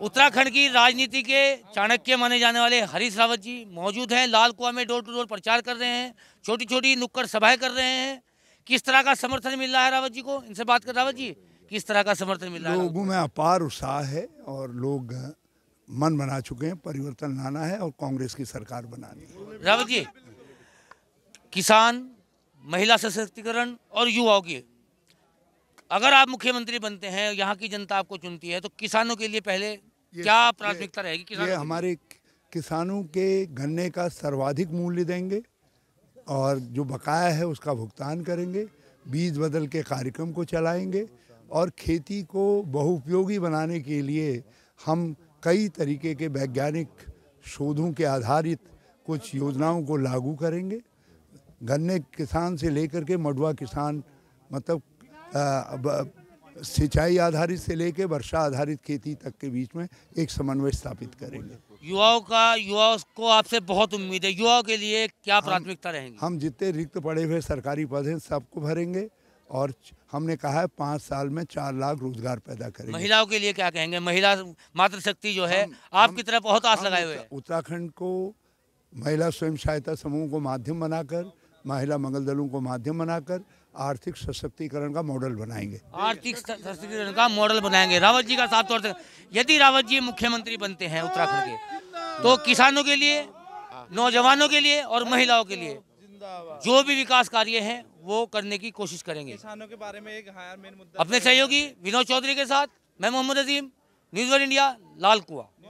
उत्तराखंड की राजनीति के चाणक्य माने जाने वाले हरीश रावत जी मौजूद हैं लाल कुआ में डोर टू डोर प्रचार कर रहे हैं छोटी छोटी नुक्कड़ सभाएं कर रहे हैं किस तरह का समर्थन मिल रहा है रावत जी को इनसे बात कर रावत जी किस तरह का समर्थन मिल रहा है लोगों में अपार उत्साह है और लोग मन बना चुके हैं परिवर्तन लाना है और कांग्रेस की सरकार बनानी है रावत जी किसान महिला सशक्तिकरण और युवाओं की अगर आप मुख्यमंत्री बनते हैं यहाँ की जनता आपको चुनती है तो किसानों के लिए पहले क्या प्राथमिकता रहेगी किसान ये हमारे किसानों के गन्ने का सर्वाधिक मूल्य देंगे और जो बकाया है उसका भुगतान करेंगे बीज बदल के कार्यक्रम को चलाएंगे और खेती को बहुपयोगी बनाने के लिए हम कई तरीके के वैज्ञानिक शोधों के आधारित कुछ योजनाओं को लागू करेंगे गन्ने किसान से लेकर के मडुआ किसान मतलब सिंचाई आधारित से लेकर वर्षा आधारित खेती तक के बीच में एक समन्वय स्थापित करेंगे युवाओं का युवाओं को आपसे बहुत उम्मीद है युवाओं के लिए क्या प्राथमिकता रहेंगे हम जितने रिक्त पड़े हुए सरकारी पद हैं सबको भरेंगे और हमने कहा है पाँच साल में चार लाख रोजगार पैदा करेंगे महिलाओं के लिए क्या कहेंगे महिला मातृशक्ति जो है आपकी तरफ बहुत आस लगाए हुए उत्तराखंड को महिला स्वयं सहायता समूह को माध्यम बनाकर महिला मंगल दलों को माध्यम बनाकर आर्थिक सशक्तिकरण का मॉडल बनाएंगे आर्थिक सशक्तिकरण का मॉडल बनाएंगे रावत जी का साफ तौर से यदि रावत जी मुख्यमंत्री बनते हैं उत्तराखंड के तो किसानों के लिए नौजवानों के लिए और महिलाओं के लिए जो भी विकास कार्य है वो करने की कोशिश करेंगे किसानों के बारे में एक मुद्दा अपने सहयोगी विनोद चौधरी के साथ मैं Mohammad Azeem news one India Lal कुआ